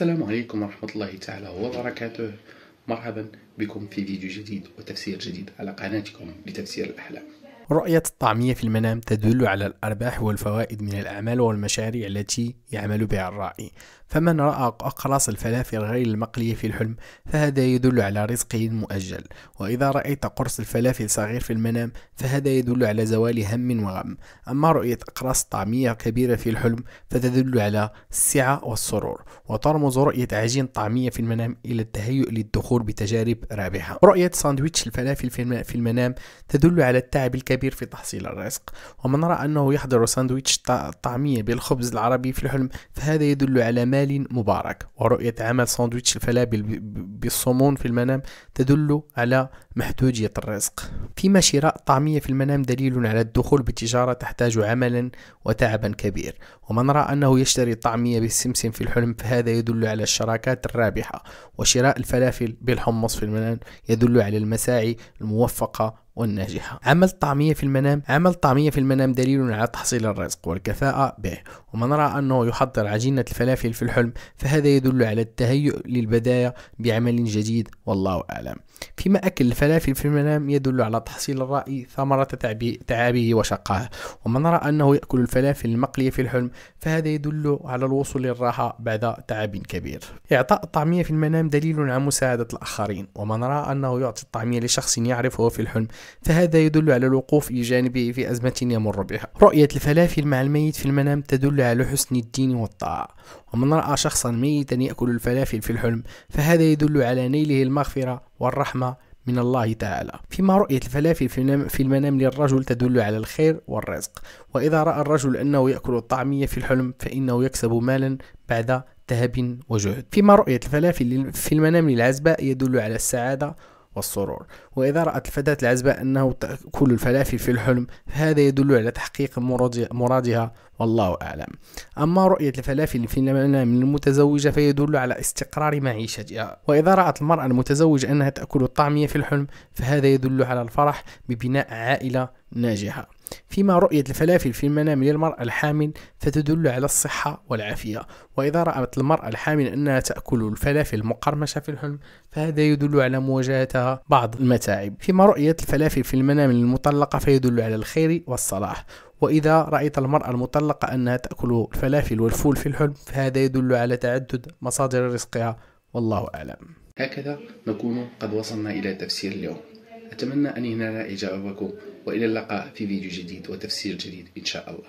السلام عليكم ورحمة الله تعالى وبركاته مرحبا بكم في فيديو جديد وتفسير جديد على قناتكم لتفسير الأحلام رؤية الطعمية في المنام تدل على الأرباح والفوائد من الأعمال والمشاريع التي يعمل بها الرائي فمن رأى أقراص الفلافل غير المقلية في الحلم فهذا يدل على رزقه المؤجل وإذا رأيت قرص الفلافل صغير في المنام فهذا يدل على زوال هم وغم أما رؤية أقراص طعمية كبيرة في الحلم فتدل على السعة والسرور وترمز رؤية عجين طعمية في المنام إلى التهيؤ للدخول بتجارب رابحة رؤية ساندويتش الفلافل في المنام تدل على التعب الكبير كبير في تحصيل الرزق ومن رأى أنه يحضر ساندويتش طعمية بالخبز العربي في الحلم فهذا يدل على مال مبارك ورؤية عمل ساندويتش الفلابل بالصمون في المنام تدل على محدودية الرزق فيما شراء طعمية في المنام دليل على الدخول بتجارة تحتاج عملا وتعبا كبير ومن رأى أنه يشتري طعمية بالسمسم في الحلم فهذا يدل على الشراكات الرابحة وشراء الفلافل بالحمص في المنام يدل على المساعي الموفقة والناجحة عمل الطعمية في المنام عمل الطعمية في المنام دليل على تحصيل الرزق والكفاءة به ومن رأى أنه يحضر عجينة الفلافل في الحلم فهذا يدل على التهيؤ للبداية بعمل جديد والله أعلم فيما أكل الفلافل في المنام يدل على تحصيل الرأي ثمرة تعبه وشقاه ومن رأى أنه يأكل الفلافل المقلية في الحلم فهذا يدل على الوصول للراحة بعد تعب كبير إعطاء الطعمية في المنام دليل على مساعدة الآخرين ومن رأى أنه يعطي الطعمية لشخص يعرفه في الحلم فهذا يدل على الوقوف بجانبه في أزمة يمر بها رؤية الفلافل مع الميت في المنام تدل على حسن الدين والطاعة ومن رأى شخصا ميتا يأكل الفلافل في الحلم فهذا يدل على نيله المغفرة والرحمة من الله تعالى فيما رؤية الفلافل في المنام للرجل تدل على الخير والرزق وإذا رأى الرجل أنه يأكل الطعمية في الحلم فإنه يكسب مالا بعد تهب وجهد فيما رؤية الفلافل في المنام للعزباء يدل على السعادة والسرور وإذا رأت الفتاة العزباء أنه تأكل الفلافل في الحلم فهذا يدل على تحقيق مرادها والله أعلم أما رؤية الفلافل في المنام من المتزوجة فيدل على استقرار معيشتها وإذا رأت المرأة المتزوجة أنها تأكل الطعمية في الحلم فهذا يدل على الفرح ببناء عائلة ناجحة فيما رؤية الفلافل في المنام للمرأة الحامل فتدل على الصحة والعافية وإذا رأت المرأة الحامل أنها تأكل الفلافل المقرمشة في الحلم فهذا يدل على مواجهتها بعض المتاعب فيما رؤية الفلافل في المنام للمطلقة فيدل على الخير والصلاح وإذا رأيت المرأة المطلقة أنها تأكل الفلافل والفول في الحلم فهذا يدل على تعدد مصادر رزقها والله أعلم هكذا نكون قد وصلنا إلى تفسير اليوم أتمنى أن ينال إجابكم وإلى اللقاء في فيديو جديد وتفسير جديد إن شاء الله